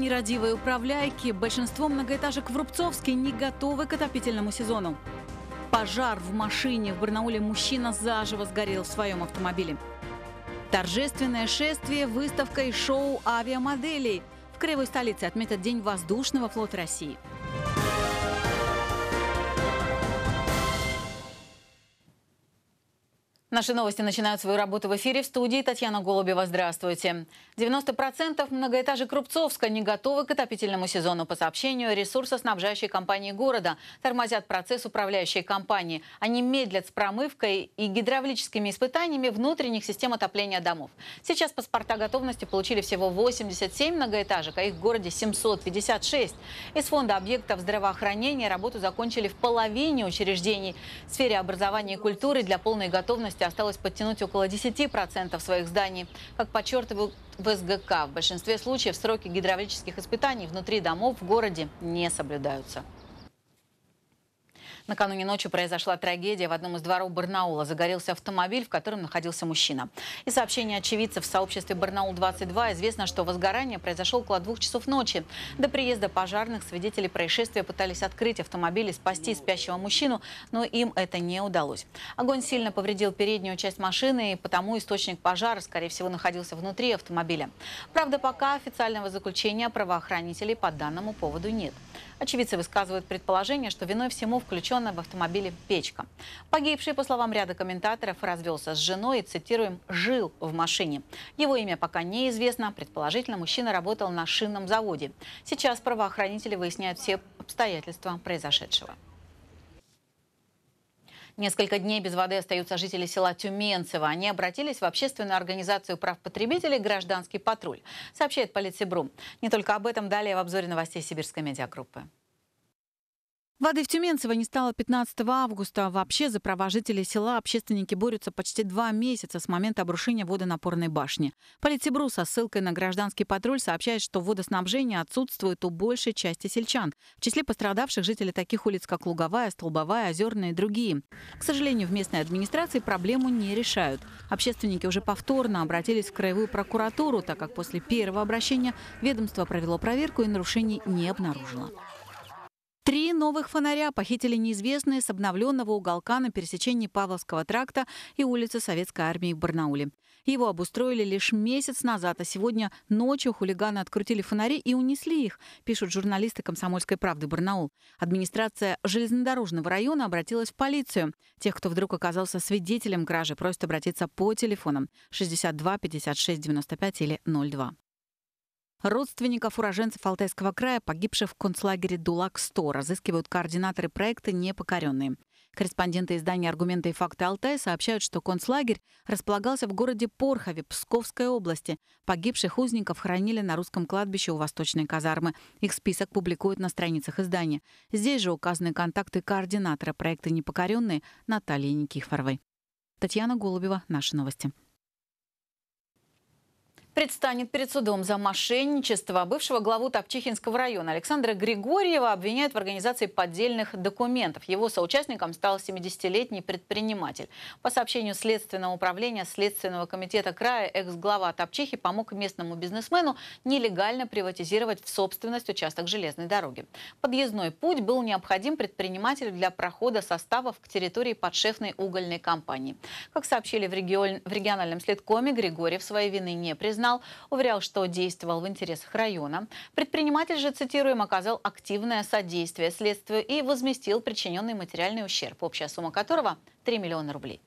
Нерадивые управляйки, большинство многоэтажек в Рубцовске не готовы к отопительному сезону. Пожар в машине в Барнауле мужчина заживо сгорел в своем автомобиле. Торжественное шествие, выставка и шоу авиамоделей. В Кривой столице отметят День воздушного флота России. Наши новости начинают свою работу в эфире в студии. Татьяна Голубева, здравствуйте. 90% многоэтажек Рубцовска не готовы к отопительному сезону. По сообщению ресурсоснабжающей компании города тормозят процесс управляющей компании. Они медлят с промывкой и гидравлическими испытаниями внутренних систем отопления домов. Сейчас паспорта готовности получили всего 87 многоэтажек, а их в городе 756. Из фонда объектов здравоохранения работу закончили в половине учреждений в сфере образования и культуры для полной готовности области осталось подтянуть около 10% своих зданий. Как подчеркивают в СГК, в большинстве случаев сроки гидравлических испытаний внутри домов в городе не соблюдаются. Накануне ночи произошла трагедия. В одном из дворов Барнаула загорелся автомобиль, в котором находился мужчина. Из сообщения очевидцев в сообществе «Барнаул-22» известно, что возгорание произошло около двух часов ночи. До приезда пожарных свидетели происшествия пытались открыть автомобиль и спасти спящего мужчину, но им это не удалось. Огонь сильно повредил переднюю часть машины, и потому источник пожара, скорее всего, находился внутри автомобиля. Правда, пока официального заключения правоохранителей по данному поводу нет. Очевидцы высказывают предположение, что виной всему включенная в автомобиле печка. Погибший, по словам ряда комментаторов, развелся с женой и, цитируем, «жил в машине». Его имя пока неизвестно. Предположительно, мужчина работал на шинном заводе. Сейчас правоохранители выясняют все обстоятельства произошедшего. Несколько дней без воды остаются жители села Тюменцево. Они обратились в общественную организацию прав потребителей «Гражданский патруль», сообщает Политсибру. Не только об этом далее в обзоре новостей Сибирской медиагруппы. Воды в Тюменцево не стало 15 августа. Вообще за права жителей села общественники борются почти два месяца с момента обрушения водонапорной башни. Политсибру со ссылкой на гражданский патруль сообщает, что водоснабжение отсутствует у большей части сельчан. В числе пострадавших жители таких улиц, как Луговая, Столбовая, Озерная и другие. К сожалению, в местной администрации проблему не решают. Общественники уже повторно обратились в Краевую прокуратуру, так как после первого обращения ведомство провело проверку и нарушений не обнаружило. Три новых фонаря похитили неизвестные с обновленного уголка на пересечении Павловского тракта и улицы Советской армии в Барнауле. Его обустроили лишь месяц назад, а сегодня ночью хулиганы открутили фонари и унесли их, пишут журналисты «Комсомольской правды» Барнаул. Администрация железнодорожного района обратилась в полицию. Тех, кто вдруг оказался свидетелем кражи, просят обратиться по телефонам 62 56 95 или 02. Родственников уроженцев Алтайского края, погибших в концлагере «Дулак-100», разыскивают координаторы проекта «Непокоренные». Корреспонденты издания «Аргументы и факты Алтай» сообщают, что концлагерь располагался в городе Порхове Псковской области. Погибших узников хранили на русском кладбище у Восточной казармы. Их список публикуют на страницах издания. Здесь же указаны контакты координатора проекта «Непокоренные» Натальи Никифоровой. Татьяна Голубева, «Наши новости» предстанет перед судом за мошенничество. Бывшего главу Топчихинского района Александра Григорьева обвиняют в организации поддельных документов. Его соучастником стал 70-летний предприниматель. По сообщению Следственного управления Следственного комитета края, экс-глава Топчихи помог местному бизнесмену нелегально приватизировать в собственность участок железной дороги. Подъездной путь был необходим предпринимателю для прохода составов к территории подшефной угольной компании. Как сообщили в, регион... в региональном следкоме, Григорьев своей вины не признал знал, уверял, что действовал в интересах района. Предприниматель же, цитируем, оказал активное содействие следствию и возместил причиненный материальный ущерб, общая сумма которого 3 миллиона рублей.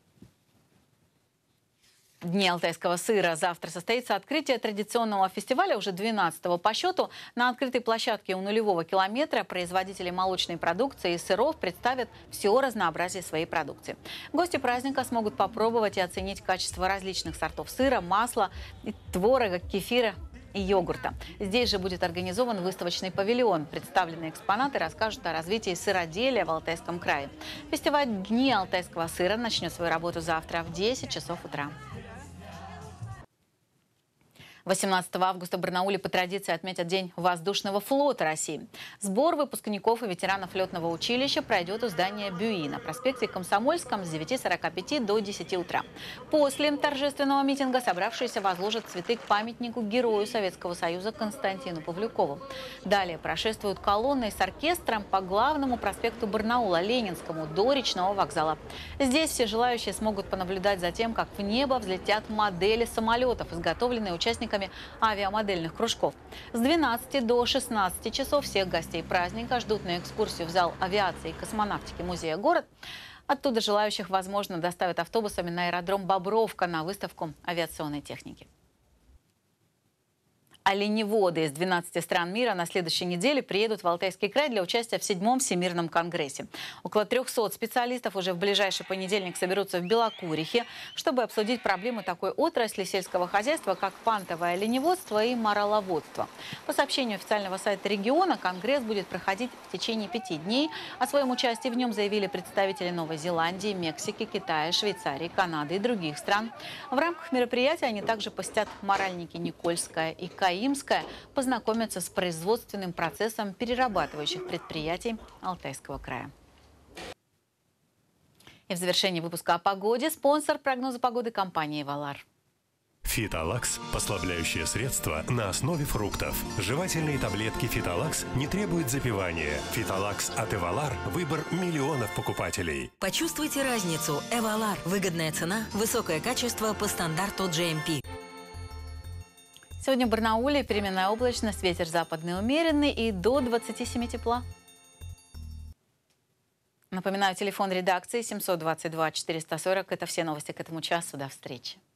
Дни алтайского сыра. Завтра состоится открытие традиционного фестиваля, уже 12 по счету. На открытой площадке у нулевого километра производители молочной продукции и сыров представят все разнообразие своей продукции. Гости праздника смогут попробовать и оценить качество различных сортов сыра, масла, творога, кефира и йогурта. Здесь же будет организован выставочный павильон. Представленные экспонаты расскажут о развитии сыроделия в Алтайском крае. Фестиваль «Дни алтайского сыра» начнет свою работу завтра в 10 часов утра. 18 августа в Барнауле по традиции отметят День воздушного флота России. Сбор выпускников и ветеранов летного училища пройдет у здания Бюи на проспекте Комсомольском с 9.45 до 10 утра. После торжественного митинга собравшиеся возложат цветы к памятнику герою Советского Союза Константину Павлюкову. Далее прошествуют колонны с оркестром по главному проспекту Барнаула Ленинскому до речного вокзала. Здесь все желающие смогут понаблюдать за тем, как в небо взлетят модели самолетов, изготовленные участниками участниками авиамодельных кружков. С 12 до 16 часов всех гостей праздника ждут на экскурсию в зал авиации и космонавтики музея «Город». Оттуда желающих, возможно, доставят автобусами на аэродром Бобровка на выставку авиационной техники. Оленеводы из 12 стран мира на следующей неделе приедут в Алтайский край для участия в седьмом Всемирном конгрессе. Около 300 специалистов уже в ближайший понедельник соберутся в Белокурихе, чтобы обсудить проблемы такой отрасли сельского хозяйства, как пантовое оленеводство и мораловодство. По сообщению официального сайта региона, конгресс будет проходить в течение пяти дней. О своем участии в нем заявили представители Новой Зеландии, Мексики, Китая, Швейцарии, Канады и других стран. В рамках мероприятия они также посетят моральники Никольская и Кай Заимская познакомятся с производственным процессом перерабатывающих предприятий Алтайского края. И в завершении выпуска о погоде спонсор прогноза погоды компании «Валар». Фиталакс послабляющее средство на основе фруктов. Жевательные таблетки Фиталакс не требуют запивания. Фиталакс от Эвалар – выбор миллионов покупателей. Почувствуйте разницу. Эвалар – выгодная цена, высокое качество по стандарту GMP. Сегодня в Барнауле переменная облачность, ветер западный умеренный и до 27 тепла. Напоминаю, телефон редакции 722-440. Это все новости к этому часу. До встречи.